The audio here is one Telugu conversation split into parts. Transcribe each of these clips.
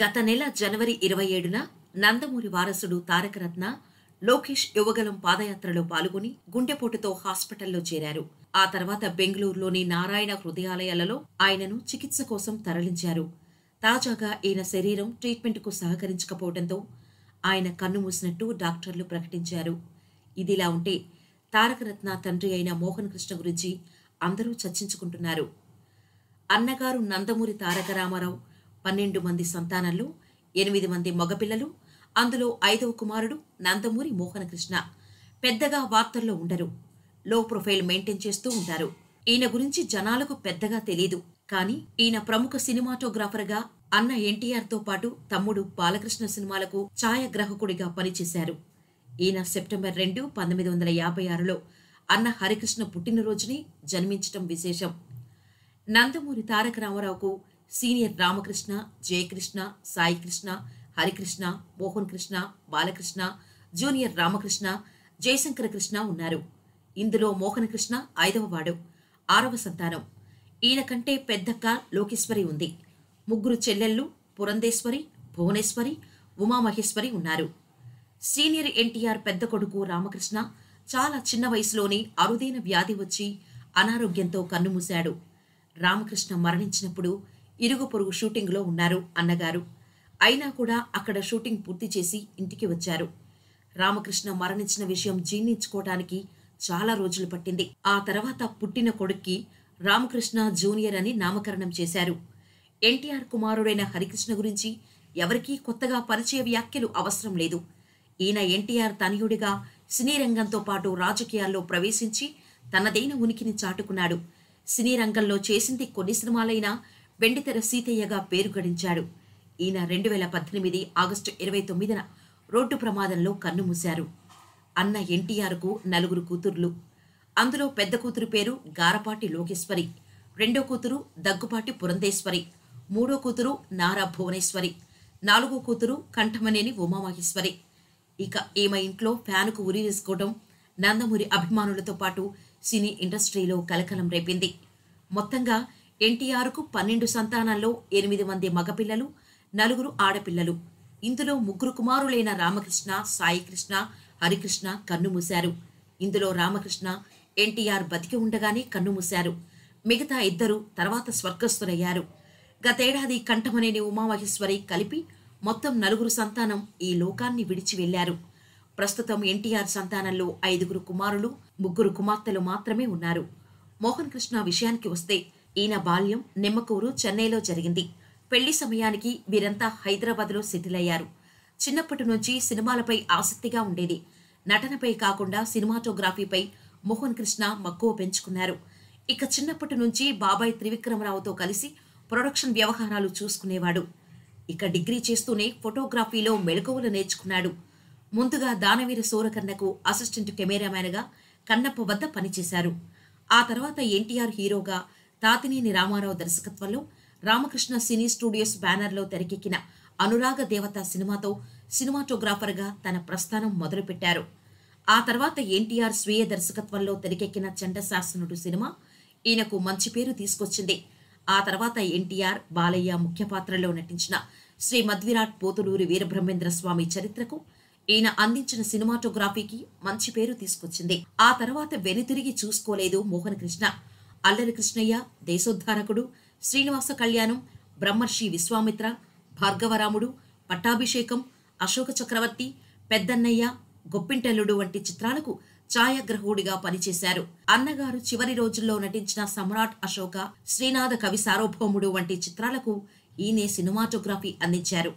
గత నెల జనవరి ఇరవై ఏడున నందమూరి వారసుడు తారకరత్న లోకేష్ యువగలం పాదయాత్రలో పాల్గొని గుండెపోటుతో హాస్పిటల్లో చేరారు ఆ తర్వాత బెంగళూరులోని నారాయణ హృదయాలయాలలో ఆయనను చికిత్స కోసం తరలించారు తాజాగా ఈయన శరీరం ట్రీట్మెంట్కు సహకరించకపోవడంతో ఆయన కన్ను మూసినట్టు డాక్టర్లు ప్రకటించారు ఇదిలా ఉంటే తారకరత్న తండ్రి అయిన మోహన్ కృష్ణ గురించి అందరూ చర్చించుకుంటున్నారు అన్నగారు నందమూరి తారక రామారావు పన్నెండు మంది సంతానాలు ఎనిమిది మంది మగపిల్లలు అందులో ఐదవ కుమారుడు నందమూరి మోహనకృష్ణ పెద్దగా వార్తల్లో ఉండరు లో ప్రొఫైల్ మెయింటైన్ చేస్తూ ఉంటారు ఈయన గురించి జనాలకు పెద్దగా తెలియదు కానీ ఈయన ప్రముఖ సినిమాటోగ్రాఫర్గా అన్న ఎన్టీఆర్తో పాటు తమ్ముడు బాలకృష్ణ సినిమాలకు ఛాయాగ్రాహకుడిగా పనిచేశారు ఈయన సెప్టెంబర్ రెండు పంతొమ్మిది వందల యాభై ఆరులో అన్న హరికృష్ణ పుట్టినరోజుని జన్మించటం విశేషం నందమూరి తారక రామారావుకు సీనియర్ రామకృష్ణ జయకృష్ణ సాయికృష్ణ హరికృష్ణ మోహన్ కృష్ణ బాలకృష్ణ జూనియర్ రామకృష్ణ జయశంకర కృష్ణ ఉన్నారు ఇందులో మోహన్ కృష్ణ ఐదవ వాడు ఆరవ సంతానం ఈయన కంటే పెద్దక్క లోకేశ్వరి ఉంది ముగ్గురు చెల్లెళ్ళు పురంధేశ్వరి భువనేశ్వరి ఉమామహేశ్వరి ఉన్నారు సీనియర్ ఎన్టీఆర్ పెద్ద కొడుకు రామకృష్ణ చాలా చిన్న వయసులోనే అరుదైన వ్యాధి వచ్చి అనారోగ్యంతో కన్నుమూశాడు రామకృష్ణ మరణించినప్పుడు ఇరుగు పొరుగు షూటింగ్లో ఉన్నారు అన్నగారు అయినా కూడా అక్కడ షూటింగ్ పూర్తి చేసి ఇంటికి వచ్చారు రామకృష్ణ మరణించిన విషయం జీర్ణించుకోవటానికి చాలా రోజులు పట్టింది ఆ తర్వాత పుట్టిన కొడుక్కి రామకృష్ణ జూనియర్ అని నామకరణం చేశారు ఎన్టీఆర్ కుమారుడైన హరికృష్ణ గురించి ఎవరికీ కొత్తగా పరిచయ వ్యాఖ్యలు అవసరం లేదు ఈయన ఎన్టీఆర్ తనయుడిగా సినీ రంగంతో పాటు రాజకీయాల్లో ప్రవేశించి తనదైన ఉనికిని చాటుకున్నాడు సినీ రంగంలో చేసింది కొన్ని సినిమాలైనా వెండితెర సీతయ్యగా పేరు గడించాడు ఈయన రెండు వేల పద్దెనిమిది ఆగస్టు ఇరవై తొమ్మిదిన రోడ్డు ప్రమాదంలో కన్నుమూశారు అన్న ఎన్టీఆర్కు నలుగురు కూతుర్లు అందులో పెద్ద కూతురు పేరు గారపాటి లోకేశ్వరి రెండో కూతురు దగ్గుపాటి పురంధేశ్వరి మూడో కూతురు నారా భువనేశ్వరి నాలుగో కూతురు కంఠమనేని ఉమామహేశ్వరి ఇక ఈమె ఇంట్లో ఫ్యాన్కు ఉరి వేసుకోవడం నందమూరి అభిమానులతో పాటు సినీ ఇండస్ట్రీలో కలకలం రేపింది మొత్తంగా ఎన్టీఆర్కు పన్నెండు సంతానంలో ఎనిమిది మంది మగపిల్లలు నలుగురు ఆడపిల్లలు ఇందులో ముగ్గురు కుమారులైన రామకృష్ణ సాయికృష్ణ హరికృష్ణ కన్నుమూశారు ఇందులో రామకృష్ణ ఎన్టీఆర్ బతికి ఉండగానే కన్నుమూశారు మిగతా ఇద్దరు తర్వాత స్వర్గస్థులయ్యారు గతేడాది కంఠమనేని ఉమామహేశ్వరి కలిపి మొత్తం నలుగురు సంతానం ఈ లోకాన్ని విడిచి వెళ్లారు ప్రస్తుతం ఎన్టీఆర్ సంతానంలో ఐదుగురు కుమారులు ముగ్గురు కుమార్తెలు మాత్రమే ఉన్నారు మోహన్ కృష్ణ విషయానికి వస్తే ఈయన బాల్యం నిమ్మకూరు చెన్నైలో జరిగింది పెళ్లి సమయానికి వీరంతా హైదరాబాద్లో సెటిల్ అయ్యారు చిన్నప్పటి నుంచి సినిమాలపై ఆసక్తిగా ఉండేది నటనపై కాకుండా సినిమాటోగ్రఫీపై మోహన్ కృష్ణ మక్కువ పెంచుకున్నారు ఇక చిన్నప్పటి నుంచి బాబాయ్ త్రివిక్రమరావుతో కలిసి ప్రొడక్షన్ వ్యవహారాలు చూసుకునేవాడు ఇక డిగ్రీ చేస్తూనే ఫోటోగ్రఫీలో మెళకువలు నేర్చుకున్నాడు ముందుగా దానవీర సూరకర్ణకు అసిస్టెంట్ కెమెరామ్యాన్గా కన్నప్ప వద్ద పనిచేశారు ఆ తర్వాత ఎన్టీఆర్ హీరోగా తాతినేని రామారావు దర్శకత్వంలో రామకృష్ణ సినీ స్టూడియోస్ బ్యానర్లో తెరకెక్కిన అనురాగ దేవత సినిమాతో సినిమాటోగ్రాఫర్గా తన ప్రస్థానం మొదలుపెట్టారు ఆ తర్వాత ఎన్టీఆర్ స్వీయ దర్శకత్వంలో తెరకెక్కిన చండశాసనుడు సినిమా ఈయనకు మంచి పేరు తీసుకొచ్చింది ఆ తర్వాత ఎన్టీఆర్ బాలయ్య ముఖ్య పాత్రలో నటించిన శ్రీ మద్విరాట్ పోతులూరి వీరబ్రహ్మేంద్ర స్వామి చరిత్రకు ఈయన అందించిన సినిమాటోగ్రాఫీకి మంచి పేరు తీసుకొచ్చింది ఆ తర్వాత వెనుతిరిగి చూసుకోలేదు మోహన్ కృష్ణ అల్లరి కృష్ణయ్య దేశోద్ధారకుడు శ్రీనివాస కళ్యాణం బ్రహ్మర్షి విశ్వామిత్ర భార్గవరాముడు పట్టాభిషేకం అశోక చక్రవర్తి పెద్దన్నయ్య గొప్పింటల్లుడు వంటి చిత్రాలకు ఛాయాగ్రహకుడిగా పనిచేశారు అన్నగారు చివరి రోజుల్లో నటించిన సమ్రాట్ అశోక శ్రీనాథ కవి సార్వభౌముడు వంటి చిత్రాలకు ఈయన సినిమాటోగ్రఫీ అందించారు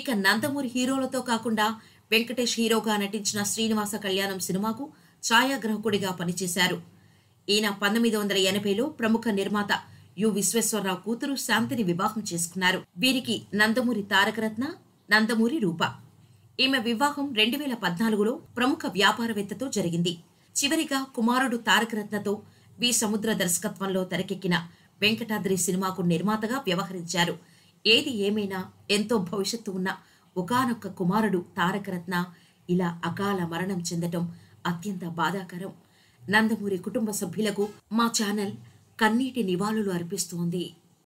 ఇక నందమూరి హీరోలతో కాకుండా వెంకటేష్ హీరోగా నటించిన శ్రీనివాస కళ్యాణం సినిమాకు ఛాయాగ్రహకుడిగా పనిచేశారు ఈయన పంతొమ్మిది వందల ఎనభైలో ప్రముఖ నిర్మాత యు విశ్వేశ్వరరావు కూతురు శాంతిని వివాహం చేసుకున్నారు వీరికి నందమూరి తారకరత్న నందమూరి రూప ఈమె వివాహం రెండు వేల పద్నాలుగులో ప్రముఖ వ్యాపారవేత్తతో జరిగింది చివరిగా కుమారుడు తారకరత్నతో వి సముద్ర దర్శకత్వంలో తెరకెక్కిన వెంకటాద్రి సినిమాకు నిర్మాతగా వ్యవహరించారు ఏది ఏమైనా ఎంతో భవిష్యత్తు ఉన్న ఒకనొక్క కుమారుడు తారకరత్న ఇలా అకాల మరణం చెందటం అత్యంత బాధాకరం నందమూరి కుటుంబ సభ్యులకు మా ఛానల్ కన్నీటి నివాళులు అర్పిస్తోంది